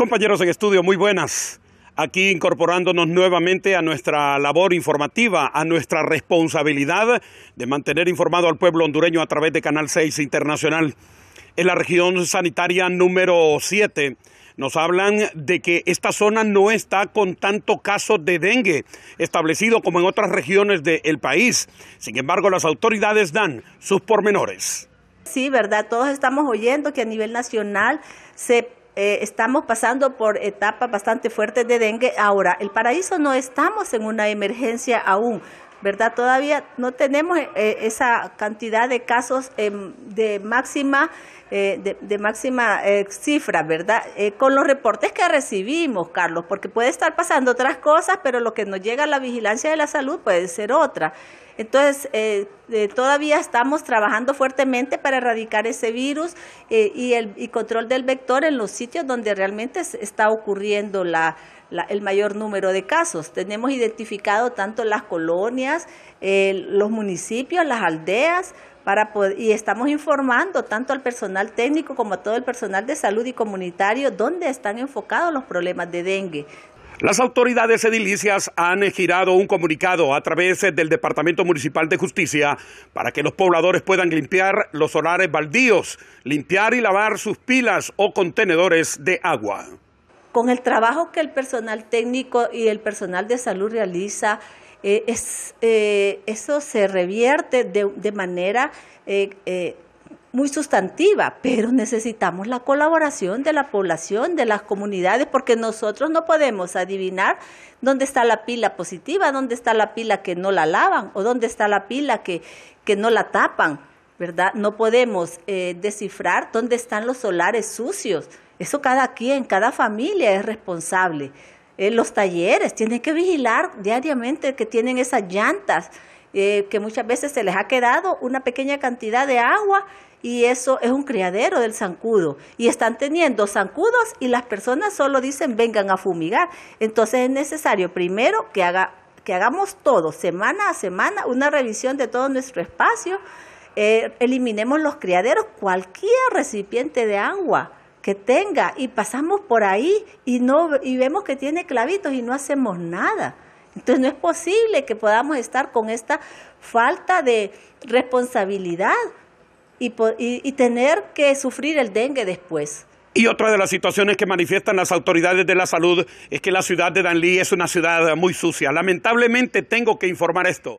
Compañeros en estudio, muy buenas. Aquí incorporándonos nuevamente a nuestra labor informativa, a nuestra responsabilidad de mantener informado al pueblo hondureño a través de Canal 6 Internacional. En la región sanitaria número 7 nos hablan de que esta zona no está con tanto caso de dengue establecido como en otras regiones del país. Sin embargo, las autoridades dan sus pormenores. Sí, ¿verdad? Todos estamos oyendo que a nivel nacional se eh, estamos pasando por etapas bastante fuertes de dengue. Ahora, el paraíso no estamos en una emergencia aún. ¿verdad? Todavía no tenemos eh, eh, esa cantidad de casos em, de máxima, eh, de, máxima cifra, ¿verdad? con los reportes que recibimos, Carlos, porque puede estar pasando otras cosas, pero lo que nos llega a la vigilancia de la salud puede ser otra. Entonces, todavía estamos trabajando fuertemente para erradicar ese virus y el control del vector en los sitios donde realmente está ocurriendo la, el mayor número de casos. Tenemos identificado tanto las colonias, eh, los municipios, las aldeas, para y estamos informando tanto al personal técnico como a todo el personal de salud y comunitario dónde están enfocados los problemas de dengue. Las autoridades edilicias han girado un comunicado a través del Departamento Municipal de Justicia para que los pobladores puedan limpiar los solares baldíos, limpiar y lavar sus pilas o contenedores de agua. Con el trabajo que el personal técnico y el personal de salud realiza, eh, eh, eso se revierte de, de manera eh, muy sustantiva, pero necesitamos la colaboración de la población, de las comunidades, porque nosotros no podemos adivinar dónde está la pila positiva, dónde está la pila que no la lavan o dónde está la pila que, que no la tapan, ¿verdad? No podemos descifrar dónde están los solares sucios. Eso cada quien, cada familia es responsable. Eh, los talleres, tienen que vigilar diariamente que tienen esas llantas, eh, que muchas veces se les ha quedado una pequeña cantidad de agua y eso es un criadero del zancudo. Y están teniendo zancudos y las personas solo dicen vengan a fumigar. Entonces es necesario primero que, haga, que hagamos todo, semana a semana, una revisión de todo nuestro espacio. Eh, eliminemos los criaderos, cualquier recipiente de agua que tenga y pasamos por ahí y no y vemos que tiene clavitos y no hacemos nada. Entonces no es posible que podamos estar con esta falta de responsabilidad y, y, y tener que sufrir el dengue después. Y otra de las situaciones que manifiestan las autoridades de la salud es que la ciudad de Danlí es una ciudad muy sucia. Lamentablemente tengo que informar esto.